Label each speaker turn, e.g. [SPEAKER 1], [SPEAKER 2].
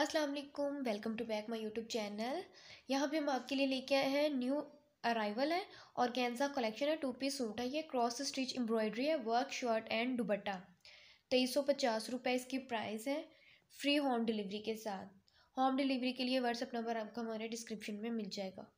[SPEAKER 1] Aslam welcome to back my YouTube channel यहाँ पे हम आपके लिए लेके आए हैं न्यू अराइवल है और गेंजा कलेक्शन है टू पीस सूट है ये क्रॉस स्टिच एम्ब्रॉयडरी है वर्क शर्ट एंड दुबट्टा तेईस सौ पचास रुपये इसकी प्राइस है फ्री होम डिलीवरी के साथ होम डिलीवरी के लिए व्हाट्सअप नंबर आपको हमारे डिस्क्रिप्शन में मिल जाएगा